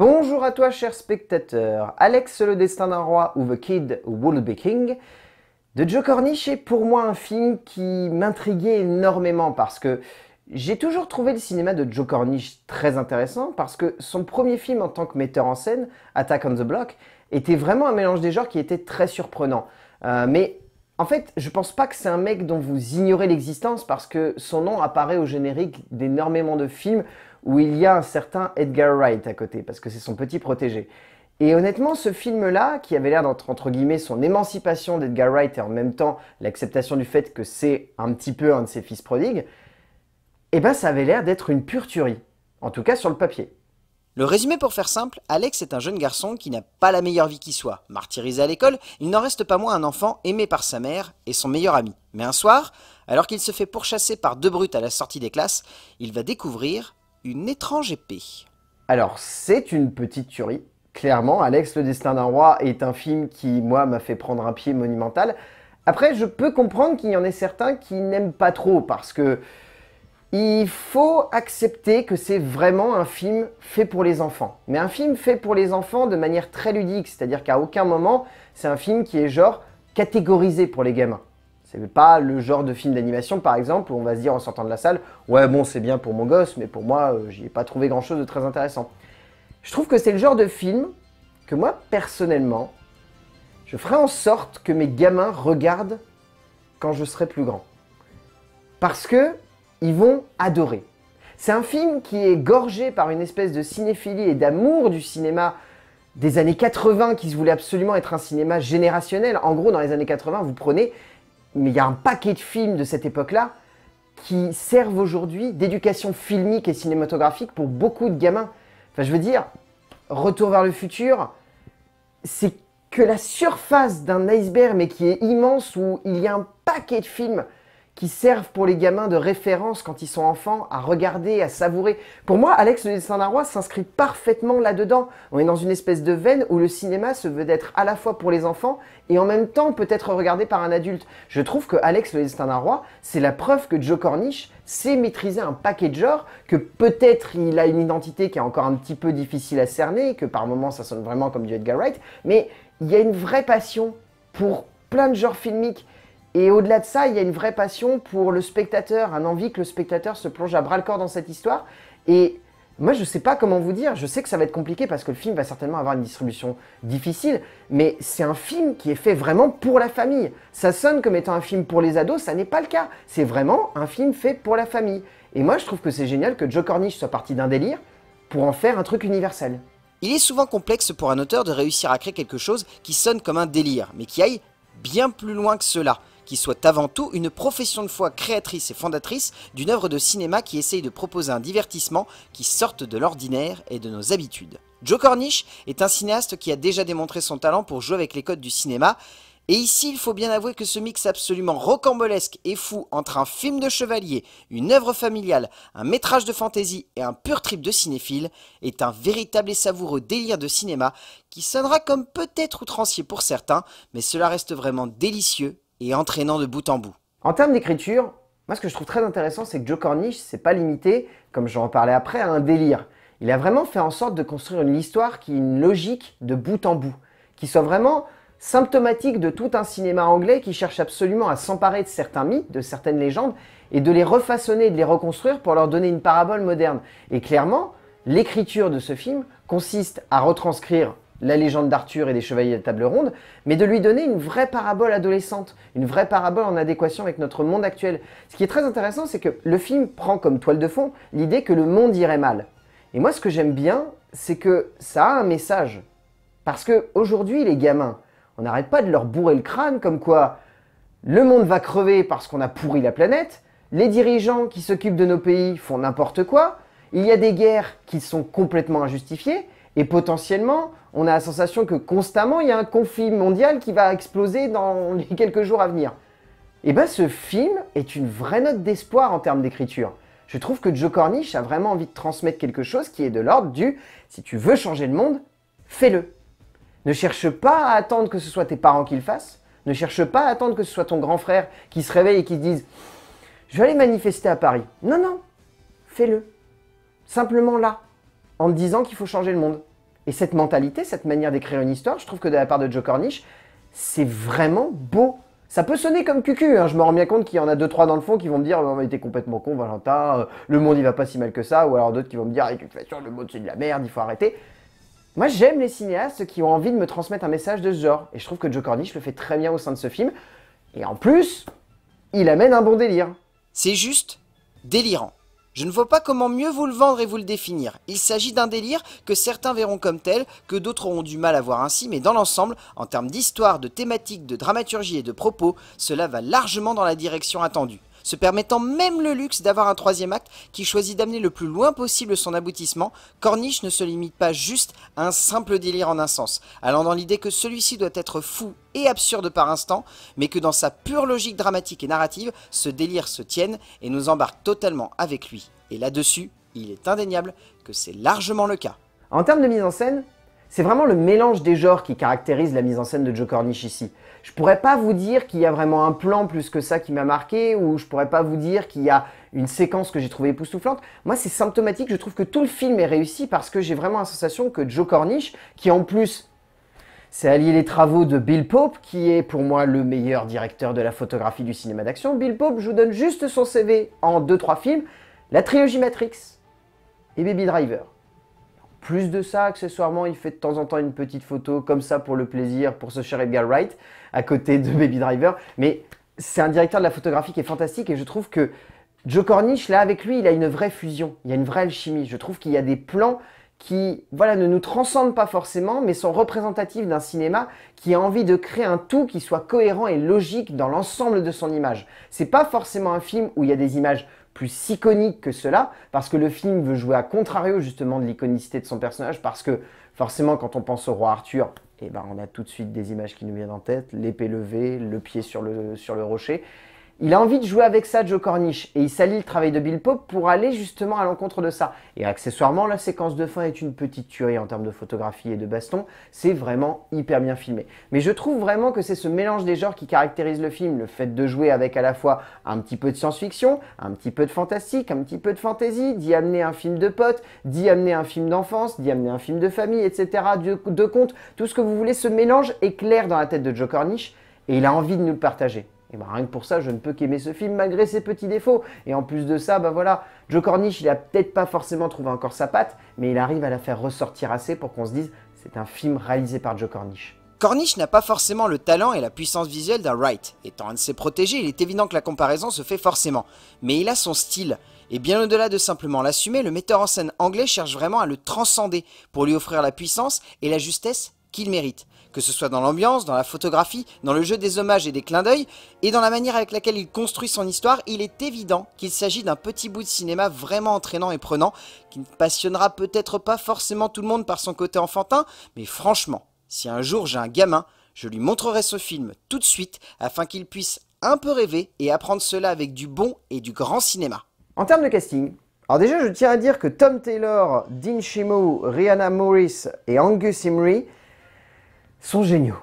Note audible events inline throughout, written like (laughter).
Bonjour à toi, cher spectateur. Alex, le destin d'un roi ou The Kid Will Be King de Joe Cornish est pour moi un film qui m'intriguait énormément parce que j'ai toujours trouvé le cinéma de Joe Cornish très intéressant parce que son premier film en tant que metteur en scène, Attack on the Block, était vraiment un mélange des genres qui était très surprenant. Euh, mais en fait, je pense pas que c'est un mec dont vous ignorez l'existence parce que son nom apparaît au générique d'énormément de films où il y a un certain Edgar Wright à côté parce que c'est son petit protégé. Et honnêtement, ce film-là, qui avait l'air d'entre entre guillemets son émancipation d'Edgar Wright et en même temps l'acceptation du fait que c'est un petit peu un de ses fils prodigues, eh ben ça avait l'air d'être une pure tuerie, en tout cas sur le papier. Le résumé pour faire simple, Alex est un jeune garçon qui n'a pas la meilleure vie qui soit. Martyrisé à l'école, il n'en reste pas moins un enfant aimé par sa mère et son meilleur ami. Mais un soir, alors qu'il se fait pourchasser par deux brutes à la sortie des classes, il va découvrir une étrange épée. Alors, c'est une petite tuerie. Clairement, Alex, le destin d'un roi est un film qui, moi, m'a fait prendre un pied monumental. Après, je peux comprendre qu'il y en ait certains qui n'aiment pas trop parce que il faut accepter que c'est vraiment un film fait pour les enfants. Mais un film fait pour les enfants de manière très ludique, c'est-à-dire qu'à aucun moment, c'est un film qui est genre catégorisé pour les gamins. C'est pas le genre de film d'animation, par exemple, où on va se dire en sortant de la salle « Ouais, bon, c'est bien pour mon gosse, mais pour moi, euh, j'y ai pas trouvé grand-chose de très intéressant. » Je trouve que c'est le genre de film que moi, personnellement, je ferai en sorte que mes gamins regardent quand je serai plus grand. Parce que ils vont adorer. C'est un film qui est gorgé par une espèce de cinéphilie et d'amour du cinéma des années 80 qui se voulait absolument être un cinéma générationnel. En gros, dans les années 80, vous prenez, mais il y a un paquet de films de cette époque-là qui servent aujourd'hui d'éducation filmique et cinématographique pour beaucoup de gamins. Enfin, je veux dire, Retour vers le futur, c'est que la surface d'un iceberg, mais qui est immense, où il y a un paquet de films qui servent pour les gamins de référence quand ils sont enfants, à regarder, à savourer. Pour moi, Alex le Destin d'un roi s'inscrit parfaitement là-dedans. On est dans une espèce de veine où le cinéma se veut d'être à la fois pour les enfants et en même temps peut-être regardé par un adulte. Je trouve que Alex le destin d'un roi, c'est la preuve que Joe Cornish sait maîtriser un paquet de genres, que peut-être il a une identité qui est encore un petit peu difficile à cerner, que par moments ça sonne vraiment comme du Edgar Wright, mais il y a une vraie passion pour plein de genres filmiques et au-delà de ça, il y a une vraie passion pour le spectateur, un envie que le spectateur se plonge à bras-le-corps dans cette histoire. Et moi, je ne sais pas comment vous dire, je sais que ça va être compliqué parce que le film va certainement avoir une distribution difficile, mais c'est un film qui est fait vraiment pour la famille. Ça sonne comme étant un film pour les ados, ça n'est pas le cas. C'est vraiment un film fait pour la famille. Et moi, je trouve que c'est génial que Joe Cornish soit parti d'un délire pour en faire un truc universel. Il est souvent complexe pour un auteur de réussir à créer quelque chose qui sonne comme un délire, mais qui aille bien plus loin que cela qui soit avant tout une profession de foi créatrice et fondatrice d'une œuvre de cinéma qui essaye de proposer un divertissement qui sorte de l'ordinaire et de nos habitudes. Joe Cornish est un cinéaste qui a déjà démontré son talent pour jouer avec les codes du cinéma, et ici, il faut bien avouer que ce mix absolument rocambolesque et fou entre un film de chevalier, une œuvre familiale, un métrage de fantaisie et un pur trip de cinéphile est un véritable et savoureux délire de cinéma qui sonnera comme peut-être outrancier pour certains, mais cela reste vraiment délicieux et entraînant de bout en bout. En termes d'écriture, moi ce que je trouve très intéressant, c'est que Joe Cornish c'est pas limité, comme j'en parlais après, à un délire. Il a vraiment fait en sorte de construire une histoire qui est une logique de bout en bout, qui soit vraiment symptomatique de tout un cinéma anglais qui cherche absolument à s'emparer de certains mythes, de certaines légendes, et de les refaçonner, de les reconstruire pour leur donner une parabole moderne. Et clairement, l'écriture de ce film consiste à retranscrire la légende d'Arthur et des chevaliers de table ronde, mais de lui donner une vraie parabole adolescente, une vraie parabole en adéquation avec notre monde actuel. Ce qui est très intéressant, c'est que le film prend comme toile de fond l'idée que le monde irait mal. Et moi, ce que j'aime bien, c'est que ça a un message. Parce que aujourd'hui, les gamins, on n'arrête pas de leur bourrer le crâne comme quoi le monde va crever parce qu'on a pourri la planète, les dirigeants qui s'occupent de nos pays font n'importe quoi, il y a des guerres qui sont complètement injustifiées, et potentiellement, on a la sensation que constamment, il y a un conflit mondial qui va exploser dans (laughs) les quelques jours à venir. Et eh bien ce film est une vraie note d'espoir en termes d'écriture. Je trouve que Joe Cornish a vraiment envie de transmettre quelque chose qui est de l'ordre du « si tu veux changer le monde, fais-le ». Ne cherche pas à attendre que ce soit tes parents qui le fassent, ne cherche pas à attendre que ce soit ton grand frère qui se réveille et qui se dise « je vais aller manifester à Paris ». Non, non, fais-le. Simplement là, en disant qu'il faut changer le monde. Et cette mentalité, cette manière d'écrire une histoire, je trouve que de la part de Joe Cornish, c'est vraiment beau. Ça peut sonner comme cucu, hein. je me rends bien compte qu'il y en a deux trois dans le fond qui vont me dire oh, t'es complètement con Valentin, euh, le monde il va pas si mal que ça », ou alors d'autres qui vont me dire façon, le monde c'est de la merde, il faut arrêter ». Moi j'aime les cinéastes qui ont envie de me transmettre un message de ce genre, et je trouve que Joe Cornish le fait très bien au sein de ce film, et en plus, il amène un bon délire. C'est juste délirant. Je ne vois pas comment mieux vous le vendre et vous le définir. Il s'agit d'un délire que certains verront comme tel, que d'autres auront du mal à voir ainsi, mais dans l'ensemble, en termes d'histoire, de thématique, de dramaturgie et de propos, cela va largement dans la direction attendue se permettant même le luxe d'avoir un troisième acte qui choisit d'amener le plus loin possible son aboutissement, Corniche ne se limite pas juste à un simple délire en un sens, allant dans l'idée que celui-ci doit être fou et absurde par instant, mais que dans sa pure logique dramatique et narrative, ce délire se tienne et nous embarque totalement avec lui. Et là-dessus, il est indéniable que c'est largement le cas. En termes de mise en scène, c'est vraiment le mélange des genres qui caractérise la mise en scène de Joe Corniche ici je pourrais pas vous dire qu'il y a vraiment un plan plus que ça qui m'a marqué, ou je pourrais pas vous dire qu'il y a une séquence que j'ai trouvée époustouflante. Moi, c'est symptomatique, je trouve que tout le film est réussi parce que j'ai vraiment la sensation que Joe Cornish, qui en plus c'est allié les travaux de Bill Pope, qui est pour moi le meilleur directeur de la photographie du cinéma d'action. Bill Pope, je vous donne juste son CV en 2-3 films. La trilogie Matrix et Baby Driver plus de ça, accessoirement, il fait de temps en temps une petite photo comme ça pour le plaisir, pour ce cher Edgar Wright, à côté de (laughs) Baby Driver. Mais c'est un directeur de la photographie qui est fantastique et je trouve que Joe Cornish, là, avec lui, il a une vraie fusion, il y a une vraie alchimie. Je trouve qu'il y a des plans qui voilà, ne nous transcendent pas forcément, mais sont représentatifs d'un cinéma qui a envie de créer un tout qui soit cohérent et logique dans l'ensemble de son image. C'est pas forcément un film où il y a des images plus iconique que cela, parce que le film veut jouer à contrario justement de l'iconicité de son personnage, parce que forcément quand on pense au roi Arthur, eh ben, on a tout de suite des images qui nous viennent en tête, l'épée levée, le pied sur le, sur le rocher, il a envie de jouer avec ça, Joe Cornish, et il salit le travail de Bill Pope pour aller justement à l'encontre de ça. Et accessoirement, la séquence de fin est une petite tuerie en termes de photographie et de baston. C'est vraiment hyper bien filmé. Mais je trouve vraiment que c'est ce mélange des genres qui caractérise le film, le fait de jouer avec à la fois un petit peu de science-fiction, un petit peu de fantastique, un petit peu de fantasy, d'y amener un film de potes, d'y amener un film d'enfance, d'y amener un film de famille, etc., de, de tout ce que vous voulez. Ce mélange est clair dans la tête de Joe Cornish, et il a envie de nous le partager. Ben, rien que pour ça, je ne peux qu'aimer ce film malgré ses petits défauts. Et en plus de ça, bah voilà, Joe Cornish, il a peut-être pas forcément trouvé encore sa patte, mais il arrive à la faire ressortir assez pour qu'on se dise c'est un film réalisé par Joe Cornish. Cornish n'a pas forcément le talent et la puissance visuelle d'un Wright. Étant un de ses protégés, il est évident que la comparaison se fait forcément. Mais il a son style. Et bien au-delà de simplement l'assumer, le metteur en scène anglais cherche vraiment à le transcender pour lui offrir la puissance et la justesse qu'il mérite, que ce soit dans l'ambiance, dans la photographie, dans le jeu des hommages et des clins d'œil, et dans la manière avec laquelle il construit son histoire, il est évident qu'il s'agit d'un petit bout de cinéma vraiment entraînant et prenant, qui ne passionnera peut-être pas forcément tout le monde par son côté enfantin, mais franchement, si un jour j'ai un gamin, je lui montrerai ce film tout de suite afin qu'il puisse un peu rêver et apprendre cela avec du bon et du grand cinéma. En termes de casting, alors déjà je tiens à dire que Tom Taylor, Dean Shimo, Rihanna Morris et Angus Imrie sont géniaux.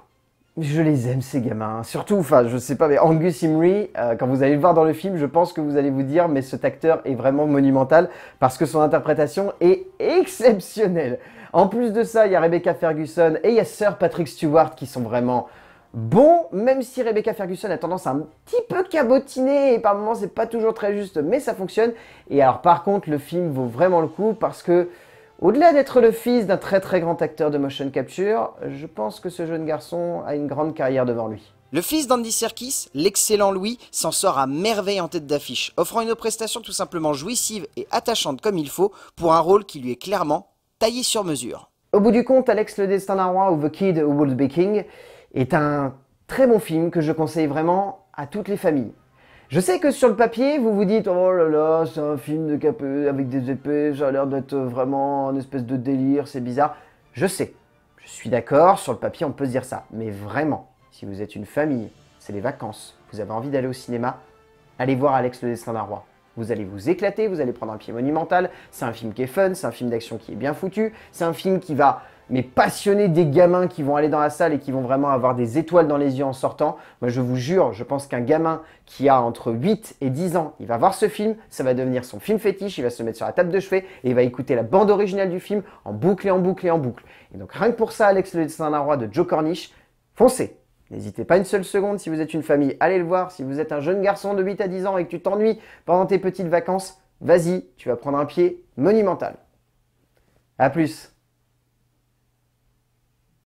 Je les aime ces gamins, surtout, enfin je sais pas, mais Angus Imrie, euh, quand vous allez le voir dans le film, je pense que vous allez vous dire, mais cet acteur est vraiment monumental parce que son interprétation est exceptionnelle. En plus de ça, il y a Rebecca Ferguson et il y a Sir Patrick Stewart qui sont vraiment bons, même si Rebecca Ferguson a tendance à un petit peu cabotiner et par moments c'est pas toujours très juste, mais ça fonctionne. Et alors par contre, le film vaut vraiment le coup parce que au-delà d'être le fils d'un très très grand acteur de motion capture, je pense que ce jeune garçon a une grande carrière devant lui. Le fils d'Andy Serkis, l'excellent Louis, s'en sort à merveille en tête d'affiche, offrant une prestation tout simplement jouissive et attachante comme il faut pour un rôle qui lui est clairement taillé sur mesure. Au bout du compte, Alex le destin d'un roi ou The Kid Who Would Be King est un très bon film que je conseille vraiment à toutes les familles. Je sais que sur le papier, vous vous dites Oh là là, c'est un film de euh, avec des épées, ça a l'air d'être euh, vraiment une espèce de délire, c'est bizarre. Je sais, je suis d'accord, sur le papier, on peut se dire ça. Mais vraiment, si vous êtes une famille, c'est les vacances, vous avez envie d'aller au cinéma, allez voir Alex le destin d'un roi. Vous allez vous éclater, vous allez prendre un pied monumental. C'est un film qui est fun, c'est un film d'action qui est bien foutu, c'est un film qui va mais passionné des gamins qui vont aller dans la salle et qui vont vraiment avoir des étoiles dans les yeux en sortant. Moi, je vous jure, je pense qu'un gamin qui a entre 8 et 10 ans, il va voir ce film, ça va devenir son film fétiche, il va se mettre sur la table de chevet et il va écouter la bande originale du film en boucle et en boucle et en boucle. Et donc, rien que pour ça, Alex le dessin d'un roi de Joe Cornish, foncez N'hésitez pas une seule seconde, si vous êtes une famille, allez le voir. Si vous êtes un jeune garçon de 8 à 10 ans et que tu t'ennuies pendant tes petites vacances, vas-y, tu vas prendre un pied monumental. A plus